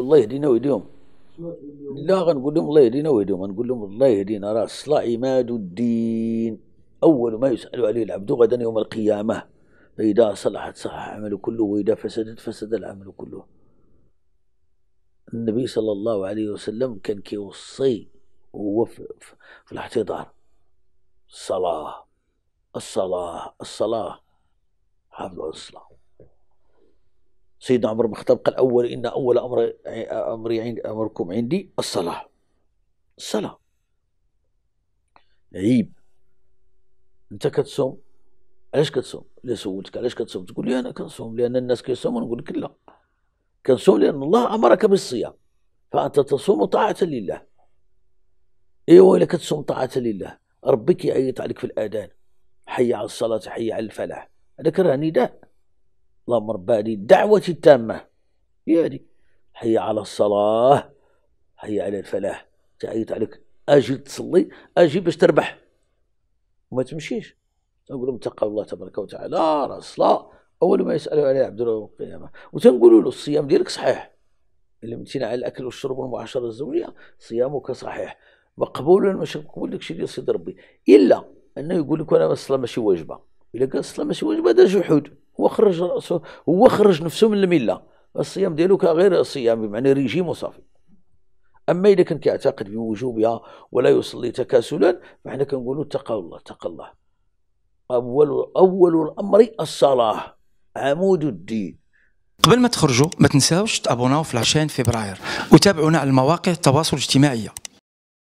الله يهدينا ويديهم لا غنقول لهم الله يهدينا ويديهم غنقول لهم الله يهدينا راه الصلاة عماد الدين أول ما يسأل عليه العبد غدا يوم القيامة فإذا صلحت صلح عمله كله وإذا فسدت فسد العمل كله النبي صلى الله عليه وسلم كان كيوصي وهو في, الاحتضار الصلاة الصلاة الصلاة حافظوا على الصلاة سيدنا عمر بن الخطاب قال أول إن أول أمر أمري عند أمركم عندي الصلاة الصلاة عيب أنت كتصوم علاش كتصوم؟ لا سولتك علاش كتصوم؟ تقول لي أنا كنصوم لأن الناس كيصوموا نقول لك لا كنصوم لأن الله أمرك بالصيام فأنت تصوم طاعة لله إيوا إلا كتصوم طاعة لله ربي كيعيط عليك في الأذان حي على الصلاة حي على الفلاح هذاك راه نداء اللهم رب هذه الدعوة التامة هي هذه حي على الصلاة حي على الفلاح تعيط عليك اجي تصلي اجي باش تربح وما تمشيش تنقول لهم اتقوا الله تبارك وتعالى راه الصلاة أول ما يسألوا عليه عبد الله القيامة وتنقول له الصيام ديالك صحيح اللي متينا على الأكل والشرب والمعاشرة الزوجية صيامك صحيح مقبول ولا مش مقبول داكشي ديال سيدي ربي إلا أنه يقول لك أنا الصلاة ماشي واجبة إلا كان الصلاة ماشي واجبة هذا جحود هو خرج راسه هو خرج نفسه من المله الصيام ديالو كان غير صيام بمعنى ريجيم وصافي اما اذا كان كيعتقد بوجوبها ولا يصلي تكاسلا فحنا كنقولوا اتقى الله اتقى الله اول اول الامر الصلاه عمود الدين قبل ما تخرجوا ما تنساوش تابوناو في لاشين فبراير وتابعونا على المواقع التواصل الاجتماعي